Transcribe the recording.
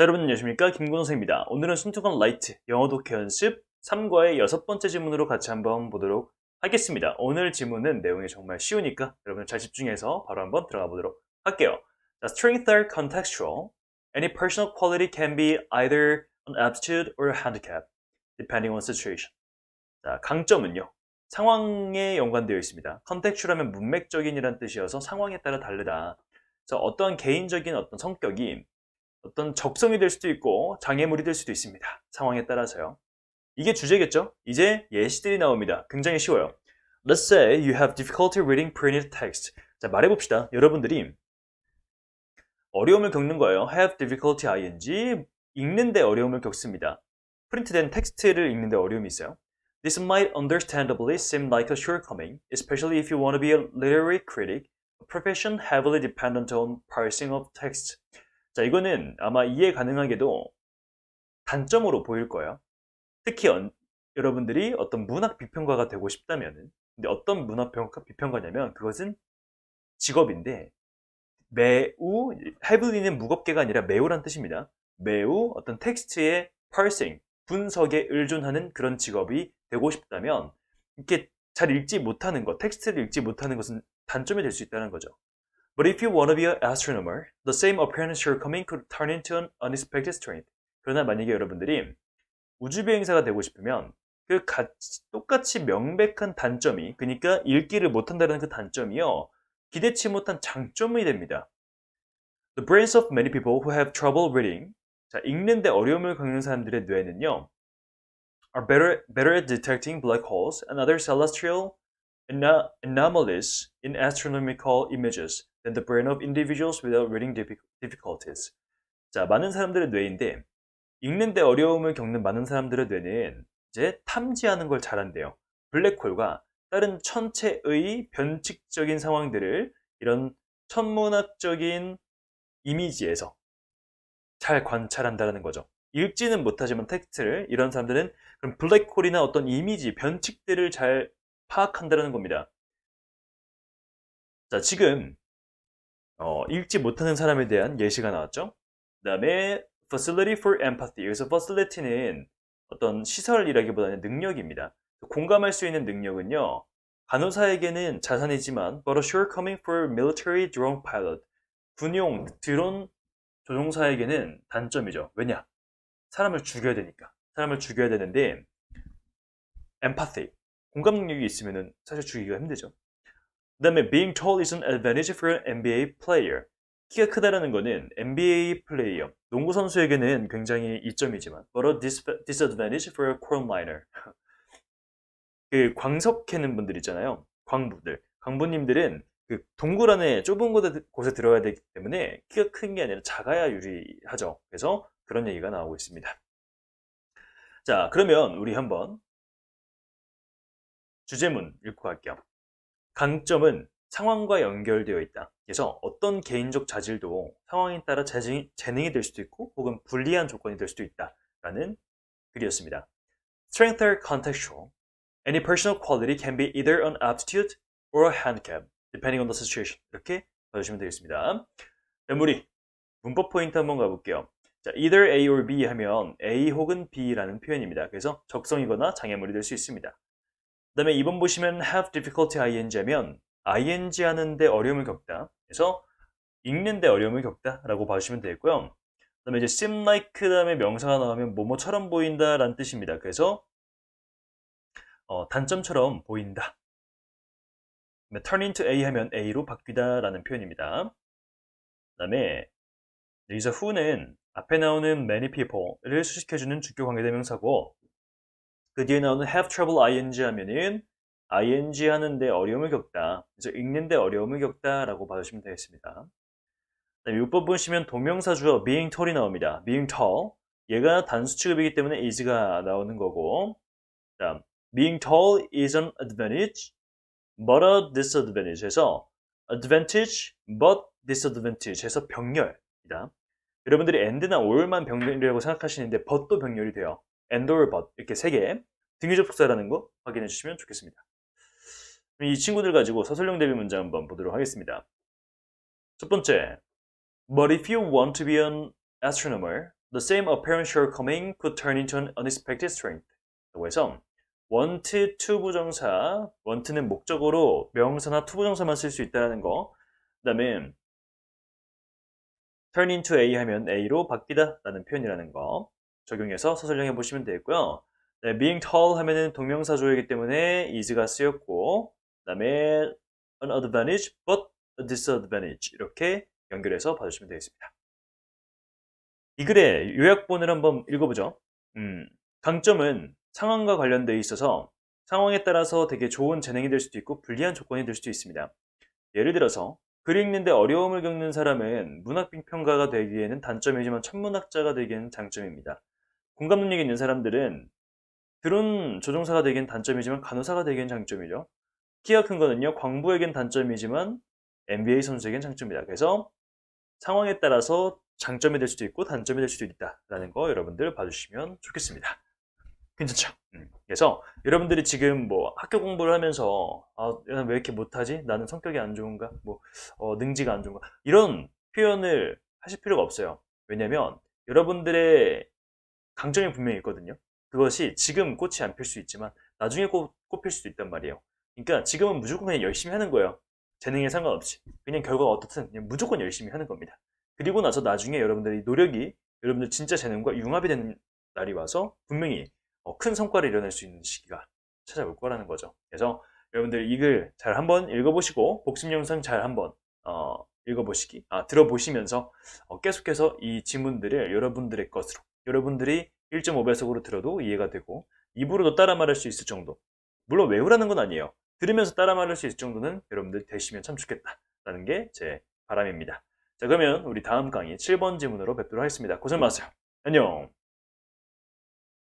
자 여러분 안녕하십니까 김근호 선생입니다. 오늘은 순투건 라이트 영어 독해 연습 3과의 여섯 번째 지문으로 같이 한번 보도록 하겠습니다. 오늘 지문은 내용이 정말 쉬우니까 여러분 잘 집중해서 바로 한번 들어가 보도록 할게요. 자, strength are contextual. Any personal quality can be either an aptitude or a handicap, depending on situation. 자, 강점은요. 상황에 연관되어 있습니다. contextual 하면 문맥적인이란 뜻이어서 상황에 따라 다르다. 그래서 어떤 개인적인 어떤 성격이 어떤 적성이 될 수도 있고 장애물이 될 수도 있습니다. 상황에 따라서요. 이게 주제겠죠? 이제 예시들이 나옵니다. 굉장히 쉬워요. Let's say you have difficulty reading printed text. 자, 말해봅시다. 여러분들이 어려움을 겪는 거예요. have difficulty ing. 읽는데 어려움을 겪습니다. 프린트된 텍스트를 읽는데 어려움이 있어요. This might understandably seem like a shortcoming, especially if you want to be a literary critic, a profession heavily dependent on parsing of text. 자, 이거는 아마 이해 가능하게도 단점으로 보일 거예요. 특히 어, 여러분들이 어떤 문학 비평가가 되고 싶다면 근데 어떤 문학 평가, 비평가냐면 그것은 직업인데 매우 해브리는 무겁게가 아니라 매우란 뜻입니다. 매우 어떤 텍스트의 parsing 분석에 의존하는 그런 직업이 되고 싶다면 이렇게 잘 읽지 못하는 것, 텍스트를 읽지 못하는 것은 단점이 될 수 있다는 거죠. But if you want to be an astronomer, the same a p p e a r a n c e y o u r e c o m i n g could turn into an unexpected strength. 그러나 만약에 여러분들이 우주비행사가 되고 싶으면 그 같이, 똑같이 명백한 단점이, 그러니까 읽기를 못한다는 그 단점이요. 기대치 못한 장점이 됩니다. The brains of many people who have trouble reading, 자, 읽는데 어려움을 겪는 사람들의 뇌는요, are better, better at detecting black holes and other celestial anomalies in astronomical images. than the brain of individuals without reading difficulties. 자, 많은 사람들의 뇌인데 읽는데 어려움을 겪는 많은 사람들의 뇌는 이제 탐지하는 걸 잘한대요. 블랙홀과 다른 천체의 변칙적인 상황들을 이런 천문학적인 이미지에서 잘 관찰한다는 거죠. 읽지는 못하지만 텍스트를 이런 사람들은 그럼 블랙홀이나 어떤 이미지, 변칙들을 잘 파악한다는 겁니다. 자, 지금 어, 읽지 못하는 사람에 대한 예시가 나왔죠. 그 다음에 facility for empathy. 여기서 facility는 어떤 시설이라기보다는 능력입니다. 공감할 수 있는 능력은요. 간호사에게는 자산이지만 but a shortcoming for military drone pilot. 군용 드론 조종사에게는 단점이죠. 왜냐? 사람을 죽여야 되니까. 사람을 죽여야 되는데 empathy, 공감 능력이 있으면 사실 죽이기가 힘들죠. 그 다음에 being tall is an advantage for an NBA player. 키가 크다라는 거는 NBA 플레이어, 농구 선수에게는 굉장히 이점이지만 but a disadvantage for a c o r o n i n e r 그 광석 캐는 분들 있잖아요. 광부들. 광부님들은 그 동굴 안에 좁은 곳에, 곳에 들어야 되기 때문에 키가 큰 게 아니라 작아야 유리하죠. 그래서 그런 얘기가 나오고 있습니다. 자, 그러면 우리 한번 주제문 읽고 갈게요. 강점은 상황과 연결되어 있다. 그래서 어떤 개인적 자질도 상황에 따라 재능, 재능이 될 수도 있고 혹은 불리한 조건이 될 수도 있다라는 글이었습니다. Strength are contextual. Any personal quality can be either an aptitude or a handicap, depending on the situation. 이렇게 봐주시면 되겠습니다. 마무리 문법 포인트 한번 가볼게요. 자, either A or B 하면 A 혹은 B라는 표현입니다. 그래서 적성이거나 장애물이 될 수 있습니다. 그 다음에 2번 보시면 have difficulty ing 하면 ing 하는데 어려움을 겪다. 그래서 읽는데 어려움을 겪다 라고 봐주시면 되겠고요. 그 다음에 이제 seem like 다음에 명사가 나오면 뭐뭐처럼 보인다 라는 뜻입니다. 그래서 어, 단점처럼 보인다. turn into A 하면 A로 바뀌다 라는 표현입니다. 그 다음에 여기서 who는 앞에 나오는 many people를 수식해주는 주격 관계대명사고 그 뒤에 나오는 have trouble ing 하면은 ing 하는데 어려움을 겪다. 그래서 읽는데 어려움을 겪다라고 봐주시면 되겠습니다. 6번 보시면 동명사 주어 being tall이 나옵니다. being tall. 얘가 단수 취급이기 때문에 is가 나오는 거고 다음, being tall is an advantage but a disadvantage 해서 advantage but disadvantage 해서 병렬이다. 여러분들이 and나 or만 병렬이라고 생각하시는데 but도 병렬이 돼요. 엔돌벗 이렇게 세 개 등유 접속사라는 거 확인해 주시면 좋겠습니다. 이 친구들 가지고 사설형 대비 문제 한번 보도록 하겠습니다. 첫 번째, But if you want to be an astronomer, the same apparent shortcoming could turn into an unexpected strength. 라고 해서 want to 부정사, want는 목적으로 명사나 to 부정사만 쓸 수 있다는 거. 그 다음에 turn into A 하면 A로 바뀌다 라는 표현이라는 거. 적용해서 서술형해 보시면 되겠고요. 네, being tall 하면은 동명사 조이기 때문에 is가 쓰였고 그다음에 an advantage but a disadvantage 이렇게 연결해서 봐주시면 되겠습니다. 이 글의 요약본을 한번 읽어보죠. 음, 강점은 상황과 관련돼 있어서 상황에 따라서 되게 좋은 재능이 될 수도 있고 불리한 조건이 될 수도 있습니다. 예를 들어서 글 읽는데 어려움을 겪는 사람은 문학 비평가가 되기에는 단점이지만 천문학자가 되기에는 장점입니다. 공감 능력이 있는 사람들은 비론 조종사가 되기엔 단점이지만 간호사가 되기엔 장점이죠. 키가 큰 거는요, 광부에겐 단점이지만 NBA 선수에겐 장점이다. 그래서 상황에 따라서 장점이 될 수도 있고 단점이 될 수도 있다라는 거 여러분들 봐주시면 좋겠습니다. 괜찮죠? 음. 그래서 여러분들이 지금 뭐 학교 공부를 하면서 아, 왜 이렇게 못하지? 나는 성격이 안 좋은가? 뭐 어, 능지가 안 좋은가? 이런 표현을 하실 필요가 없어요. 왜냐면 여러분들의 강점이 분명히 있거든요. 그것이 지금 꽃이 안 필 수 있지만 나중에 꽃, 필 수도 있단 말이에요. 그러니까 지금은 무조건 그냥 열심히 하는 거예요. 재능에 상관없이. 그냥 결과가 어떻든 그냥 무조건 열심히 하는 겁니다. 그리고 나서 나중에 여러분들이 노력이 여러분들 진짜 재능과 융합이 되는 날이 와서 분명히 어, 큰 성과를 이뤄낼 수 있는 시기가 찾아올 거라는 거죠. 그래서 여러분들 이 글 잘 한번 읽어보시고 복습 영상 잘 한번 어, 읽어보시기, 아, 들어보시면서 어, 계속해서 이 지문들을 여러분들의 것으로 여러분들이 1.5배속으로 들어도 이해가 되고 입으로도 따라 말할 수 있을 정도 물론 외우라는 건 아니에요 들으면서 따라 말할 수 있을 정도는 여러분들 되시면 참 좋겠다라는 게 제 바람입니다 자 그러면 우리 다음 강의 7번 지문으로 뵙도록 하겠습니다 고생 많으세요 안녕